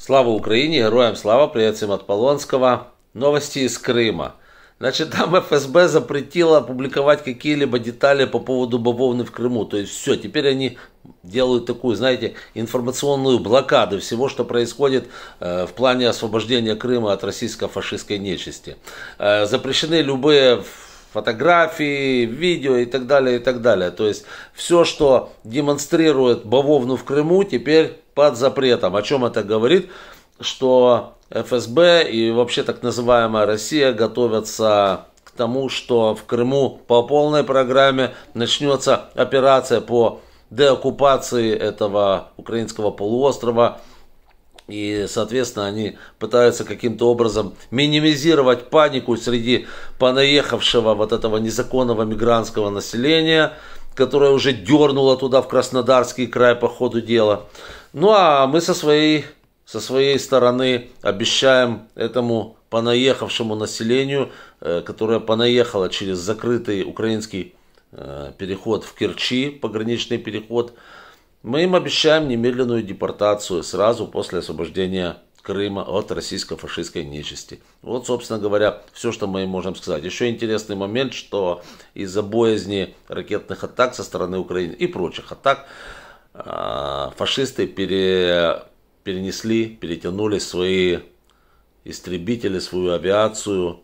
Слава Украине, героям слава, привет всем от Полонского. Новости из Крыма. Значит, там ФСБ запретила публиковать какие-либо детали по поводу бавовны в Крыму. То есть все, теперь они делают такую, знаете, информационную блокаду всего, что происходит э, в плане освобождения Крыма от российско-фашистской нечисти. Э, запрещены любые фотографии, видео и так далее, и так далее. То есть все, что демонстрирует бавовну в Крыму, теперь под запретом. О чем это говорит? Что ФСБ и вообще так называемая Россия готовятся к тому, что в Крыму по полной программе начнется операция по деоккупации этого украинского полуострова. И, соответственно, они пытаются каким-то образом минимизировать панику среди понаехавшего вот этого незаконного мигрантского населения – которая уже дернула туда в Краснодарский край по ходу дела. Ну а мы со своей, со своей стороны обещаем этому понаехавшему населению, э, которое понаехало через закрытый украинский э, переход в Керчи, пограничный переход, мы им обещаем немедленную депортацию сразу после освобождения Крыма от российско-фашистской нечисти. Вот, собственно говоря, все, что мы можем сказать. Еще интересный момент, что из-за боязни ракетных атак со стороны Украины и прочих атак, а, фашисты пере, перенесли, перетянули свои истребители, свою авиацию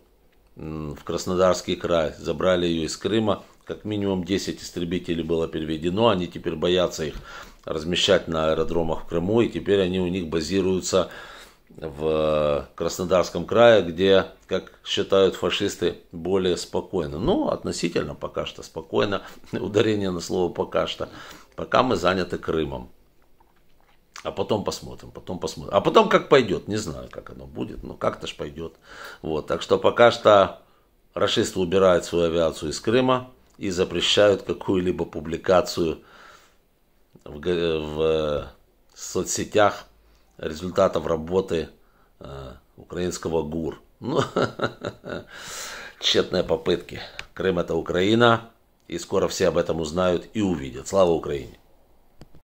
в Краснодарский край, забрали ее из Крыма. Как минимум 10 истребителей было переведено, они теперь боятся их размещать на аэродромах в Крыму, и теперь они у них базируются в Краснодарском крае, где, как считают фашисты, более спокойно. Ну, относительно пока что спокойно. Ударение на слово пока что. Пока мы заняты Крымом. А потом посмотрим, потом посмотрим. А потом как пойдет, не знаю, как оно будет, но как-то ж пойдет. Вот, так что пока что расисты убирают свою авиацию из Крыма и запрещают какую-либо публикацию в, в э, соцсетях результатов работы э, украинского ГУР. Ну, тщетные попытки. Крым это Украина, и скоро все об этом узнают и увидят. Слава Украине!